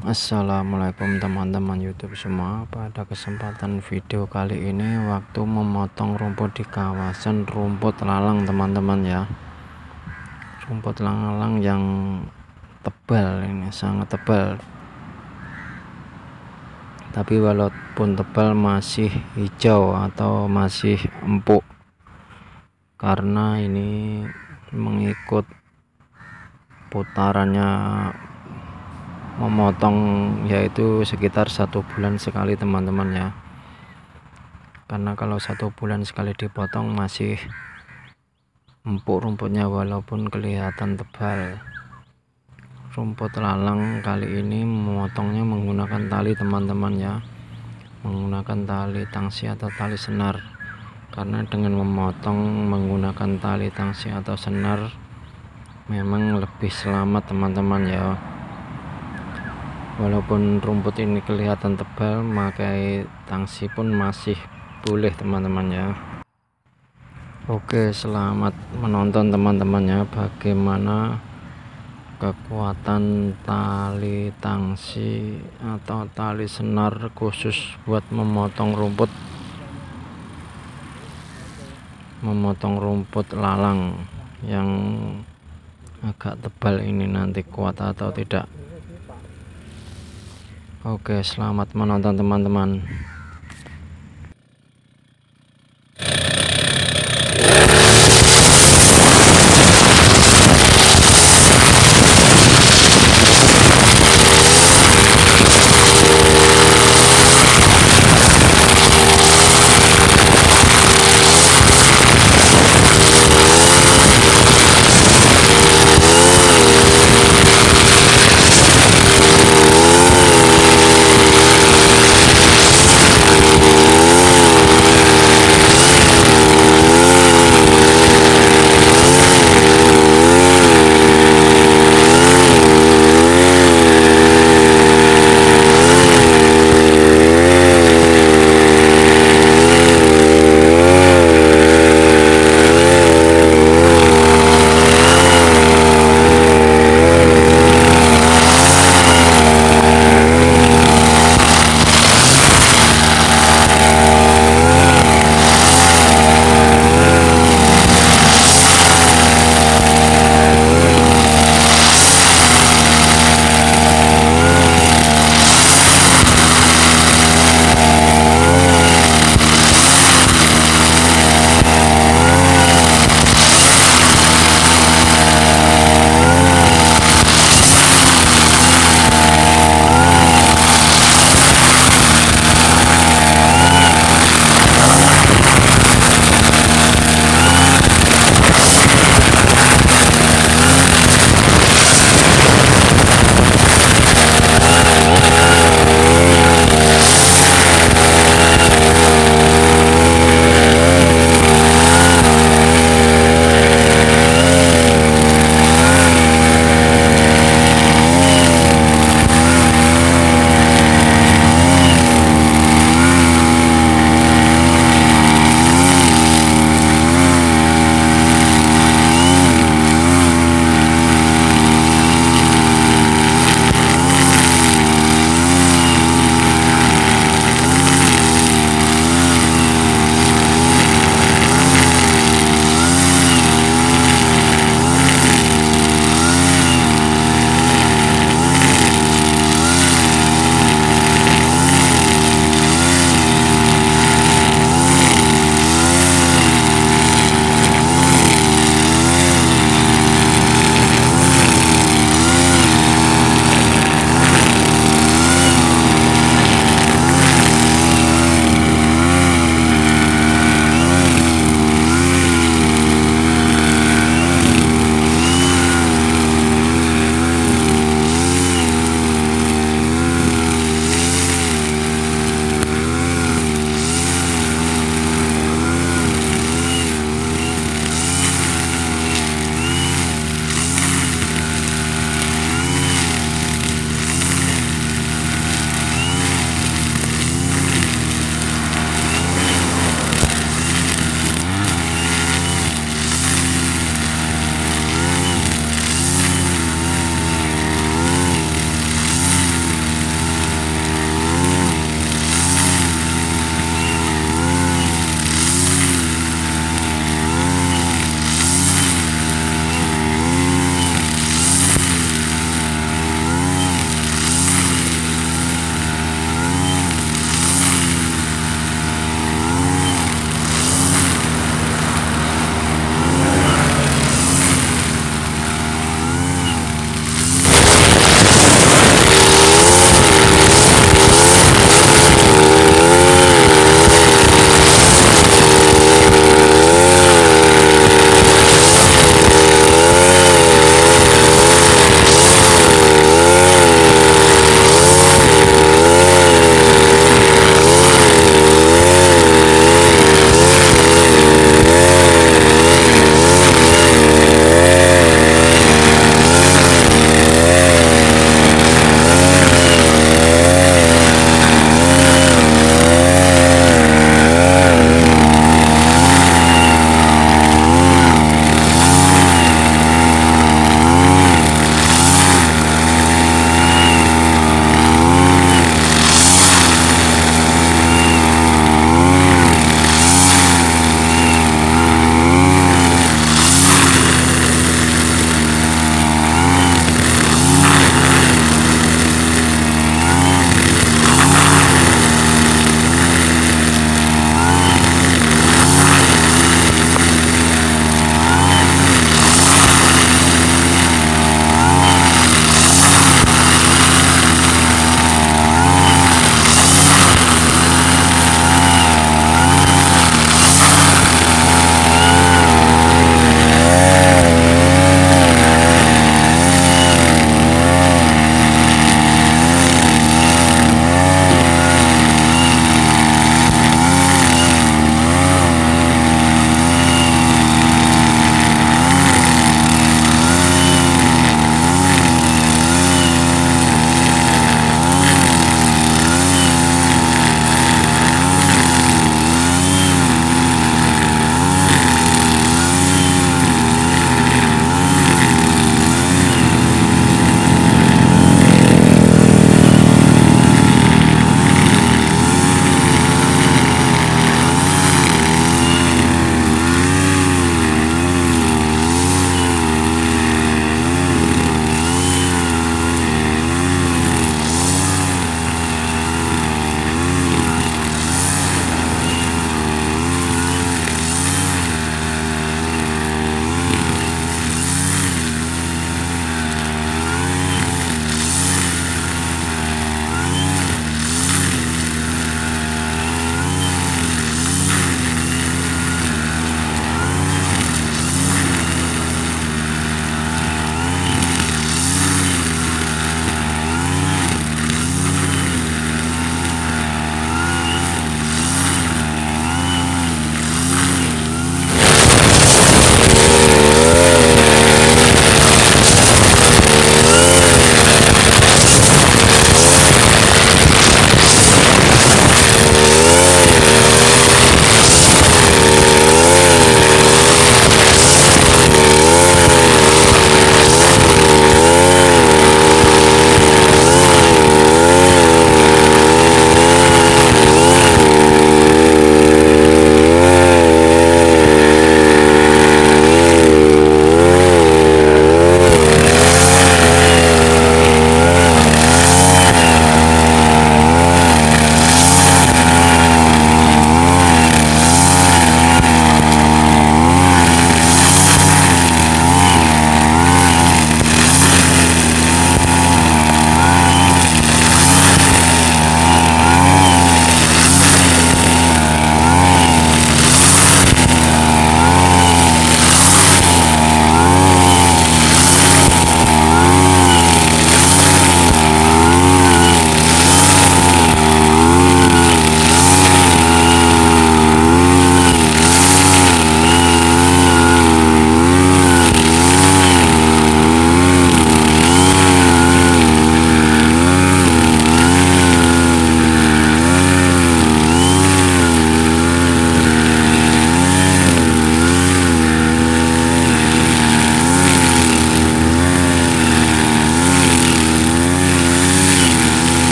Assalamualaikum teman-teman YouTube semua pada kesempatan video kali ini waktu memotong rumput di kawasan rumput lalang teman-teman ya rumput lalang yang tebal ini sangat tebal tapi walaupun tebal masih hijau atau masih empuk karena ini mengikut putarannya memotong yaitu sekitar satu bulan sekali teman-teman ya karena kalau satu bulan sekali dipotong masih empuk rumputnya walaupun kelihatan tebal rumput lalang kali ini memotongnya menggunakan tali teman-teman ya menggunakan tali tangsi atau tali senar karena dengan memotong menggunakan tali tangsi atau senar memang lebih selamat teman-teman ya walaupun rumput ini kelihatan tebal memakai tangsi pun masih boleh teman-teman ya Oke selamat menonton teman-teman ya bagaimana kekuatan tali tangsi atau tali senar khusus buat memotong rumput memotong rumput lalang yang agak tebal ini nanti kuat atau tidak Oke, selamat menonton teman-teman.